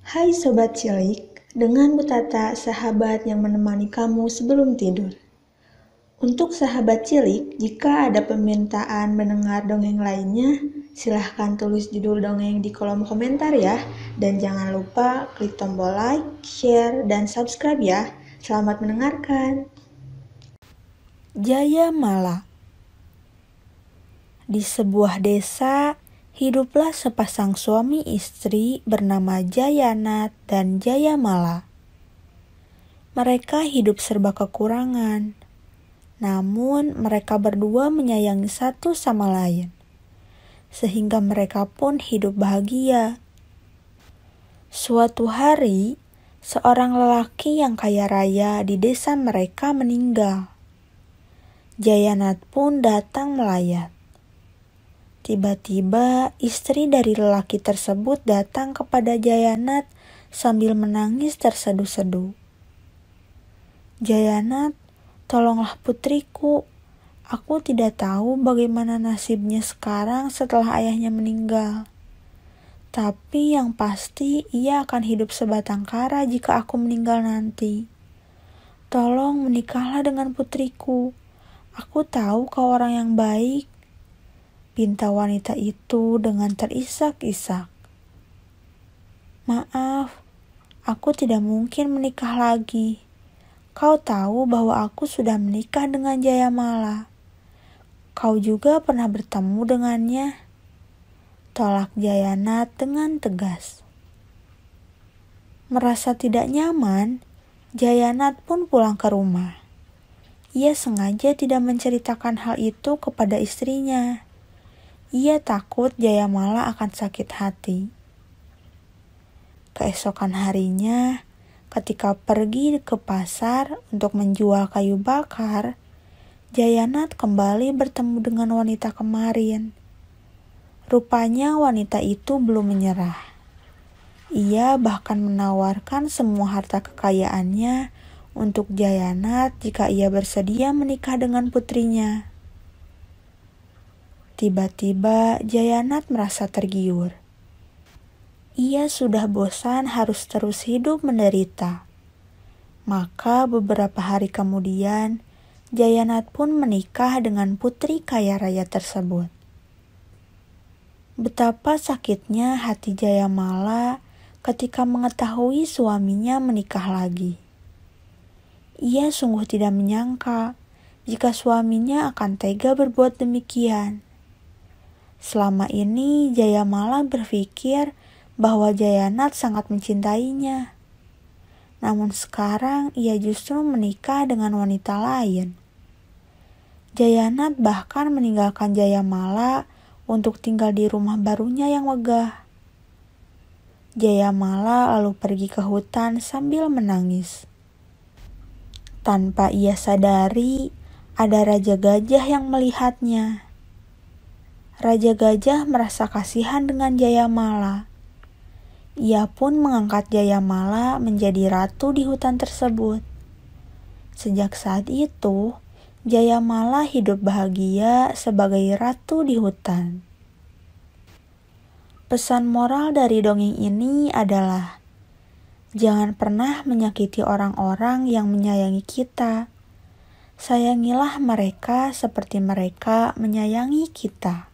Hai Sobat Cilik, dengan Butata sahabat yang menemani kamu sebelum tidur. Untuk sahabat cilik, jika ada permintaan mendengar dongeng lainnya, silahkan tulis judul dongeng di kolom komentar ya. Dan jangan lupa klik tombol like, share, dan subscribe ya. Selamat mendengarkan. Jaya Mala Di sebuah desa hiduplah sepasang suami istri bernama Jayana dan Jayamala. Mereka hidup serba kekurangan, namun mereka berdua menyayangi satu sama lain, sehingga mereka pun hidup bahagia. Suatu hari, seorang lelaki yang kaya raya di desa mereka meninggal. Jayanat pun datang melayat. Tiba-tiba istri dari lelaki tersebut datang kepada Jayanat sambil menangis tersedu-sedu. Jayanat, tolonglah putriku. Aku tidak tahu bagaimana nasibnya sekarang setelah ayahnya meninggal. Tapi yang pasti ia akan hidup sebatang kara jika aku meninggal nanti. Tolong menikahlah dengan putriku. Aku tahu kau orang yang baik pinta wanita itu dengan terisak-isak. Maaf, aku tidak mungkin menikah lagi. Kau tahu bahwa aku sudah menikah dengan Jayamala. Kau juga pernah bertemu dengannya. Tolak Jayana dengan tegas. Merasa tidak nyaman, Jayanat pun pulang ke rumah. Ia sengaja tidak menceritakan hal itu kepada istrinya. Ia takut Jayamala akan sakit hati. Keesokan harinya, ketika pergi ke pasar untuk menjual kayu bakar, Jayanat kembali bertemu dengan wanita kemarin. Rupanya wanita itu belum menyerah. Ia bahkan menawarkan semua harta kekayaannya untuk Jayanat jika ia bersedia menikah dengan putrinya. Tiba-tiba Jayanat merasa tergiur. Ia sudah bosan harus terus hidup menderita. Maka beberapa hari kemudian, Jayanat pun menikah dengan putri kaya raya tersebut. Betapa sakitnya hati Jayamala ketika mengetahui suaminya menikah lagi. Ia sungguh tidak menyangka jika suaminya akan tega berbuat demikian. Selama ini Jaya Jayamala berpikir bahwa Jayanat sangat mencintainya. Namun sekarang ia justru menikah dengan wanita lain. Jayanat bahkan meninggalkan Jaya Jayamala untuk tinggal di rumah barunya yang megah. Jaya Jayamala lalu pergi ke hutan sambil menangis. Tanpa ia sadari, ada raja gajah yang melihatnya. Raja Gajah merasa kasihan dengan Jayamala. Ia pun mengangkat Jayamala menjadi ratu di hutan tersebut. Sejak saat itu, Jayamala hidup bahagia sebagai ratu di hutan. Pesan moral dari dongeng ini adalah: jangan pernah menyakiti orang-orang yang menyayangi kita. Sayangilah mereka seperti mereka menyayangi kita.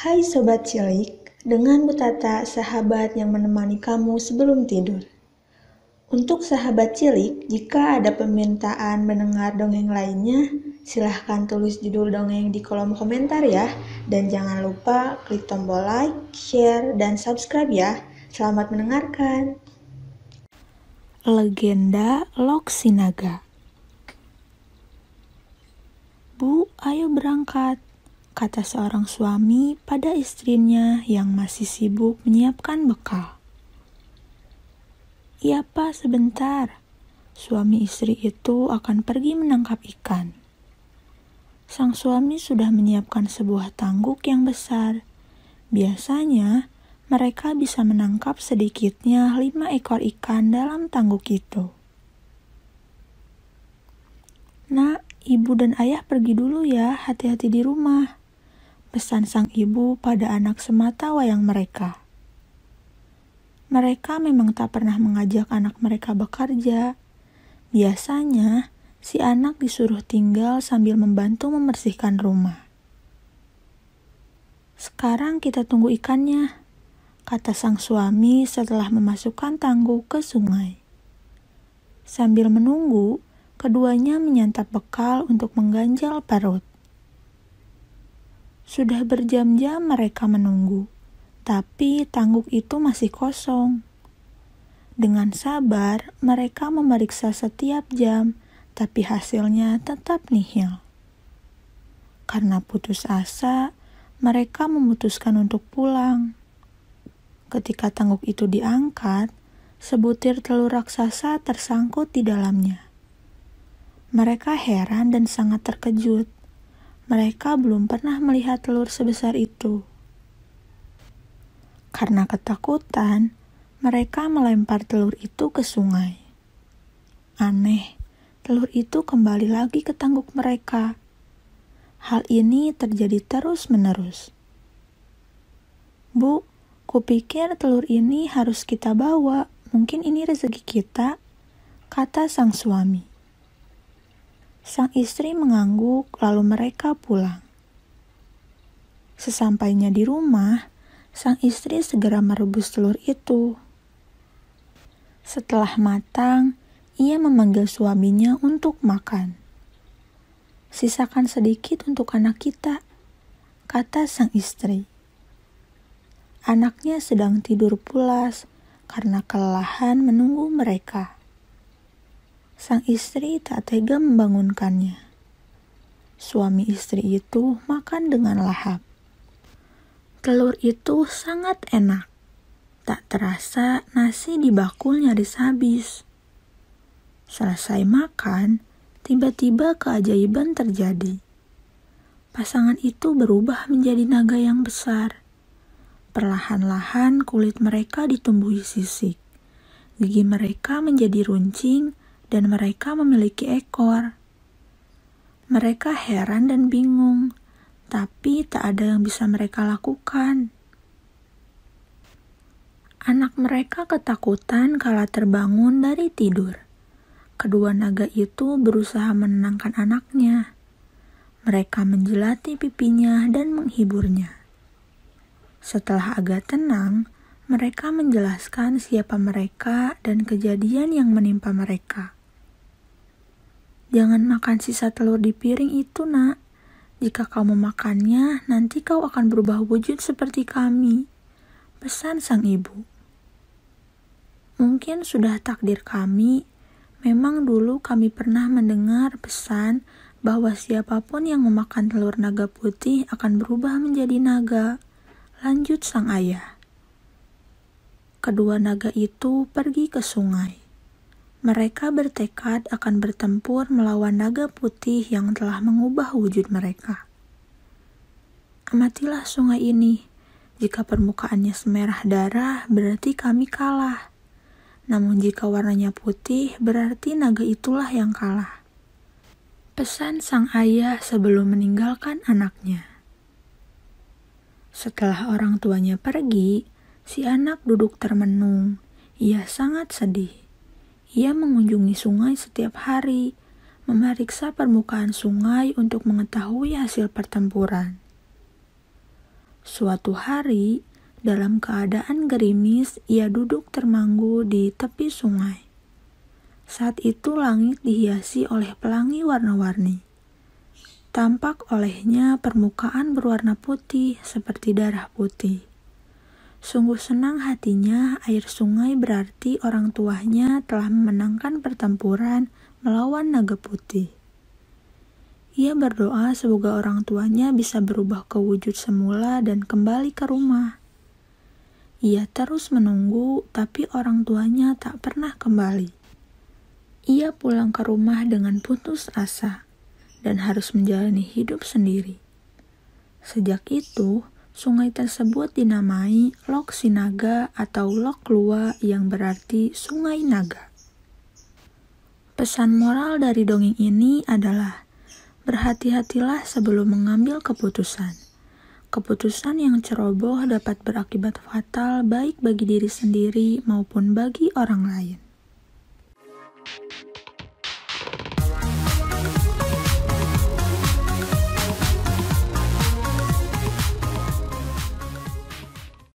Hai Sobat Cilik, dengan Butata sahabat yang menemani kamu sebelum tidur. Untuk sahabat cilik, jika ada permintaan mendengar dongeng lainnya, silahkan tulis judul dongeng di kolom komentar ya. Dan jangan lupa klik tombol like, share, dan subscribe ya. Selamat mendengarkan. Legenda Loksinaga Bu, ayo berangkat kata seorang suami pada istrinya yang masih sibuk menyiapkan bekal. Iya pak, sebentar. Suami istri itu akan pergi menangkap ikan. Sang suami sudah menyiapkan sebuah tangguk yang besar. Biasanya, mereka bisa menangkap sedikitnya lima ekor ikan dalam tangguk itu. Nak, ibu dan ayah pergi dulu ya, hati-hati di rumah pesan sang ibu pada anak semata wayang mereka. Mereka memang tak pernah mengajak anak mereka bekerja. Biasanya, si anak disuruh tinggal sambil membantu membersihkan rumah. Sekarang kita tunggu ikannya, kata sang suami setelah memasukkan tangguh ke sungai. Sambil menunggu, keduanya menyantap bekal untuk mengganjal perut. Sudah berjam-jam mereka menunggu, tapi tangguk itu masih kosong. Dengan sabar, mereka memeriksa setiap jam, tapi hasilnya tetap nihil. Karena putus asa, mereka memutuskan untuk pulang. Ketika tangguk itu diangkat, sebutir telur raksasa tersangkut di dalamnya. Mereka heran dan sangat terkejut mereka belum pernah melihat telur sebesar itu. Karena ketakutan, mereka melempar telur itu ke sungai. Aneh, telur itu kembali lagi ke tangguk mereka. Hal ini terjadi terus-menerus. Bu, kupikir telur ini harus kita bawa. Mungkin ini rezeki kita, kata sang suami. Sang istri mengangguk, lalu mereka pulang. Sesampainya di rumah, sang istri segera merebus telur itu. Setelah matang, ia memanggil suaminya untuk makan. "Sisakan sedikit untuk anak kita," kata sang istri. Anaknya sedang tidur pulas karena kelelahan menunggu mereka sang istri tak tega membangunkannya. Suami istri itu makan dengan lahap. Telur itu sangat enak. Tak terasa nasi di bakul nyaris habis. Selesai makan, tiba-tiba keajaiban terjadi. Pasangan itu berubah menjadi naga yang besar. Perlahan-lahan kulit mereka ditumbuhi sisik. Gigi mereka menjadi runcing dan mereka memiliki ekor. Mereka heran dan bingung, tapi tak ada yang bisa mereka lakukan. Anak mereka ketakutan kala terbangun dari tidur. Kedua naga itu berusaha menenangkan anaknya. Mereka menjelati pipinya dan menghiburnya. Setelah agak tenang, mereka menjelaskan siapa mereka dan kejadian yang menimpa mereka. Jangan makan sisa telur di piring itu, Nak. Jika kau memakannya, nanti kau akan berubah wujud seperti kami. Pesan sang ibu. Mungkin sudah takdir kami. Memang dulu kami pernah mendengar pesan bahwa siapapun yang memakan telur naga putih akan berubah menjadi naga. Lanjut sang ayah. Kedua naga itu pergi ke sungai. Mereka bertekad akan bertempur melawan naga putih yang telah mengubah wujud mereka. Amatilah sungai ini. Jika permukaannya semerah darah, berarti kami kalah. Namun jika warnanya putih, berarti naga itulah yang kalah. Pesan sang ayah sebelum meninggalkan anaknya. Setelah orang tuanya pergi, si anak duduk termenung. Ia sangat sedih. Ia mengunjungi sungai setiap hari, memeriksa permukaan sungai untuk mengetahui hasil pertempuran. Suatu hari, dalam keadaan gerimis, ia duduk termanggu di tepi sungai. Saat itu langit dihiasi oleh pelangi warna-warni. Tampak olehnya permukaan berwarna putih seperti darah putih. Sungguh senang hatinya, air sungai berarti orang tuanya telah memenangkan pertempuran melawan naga putih. Ia berdoa semoga orang tuanya bisa berubah ke wujud semula dan kembali ke rumah. Ia terus menunggu, tapi orang tuanya tak pernah kembali. Ia pulang ke rumah dengan putus asa dan harus menjalani hidup sendiri. Sejak itu, Sungai tersebut dinamai Lok Sinaga atau Lok Lua yang berarti Sungai Naga. Pesan moral dari dongeng ini adalah berhati-hatilah sebelum mengambil keputusan. Keputusan yang ceroboh dapat berakibat fatal baik bagi diri sendiri maupun bagi orang lain.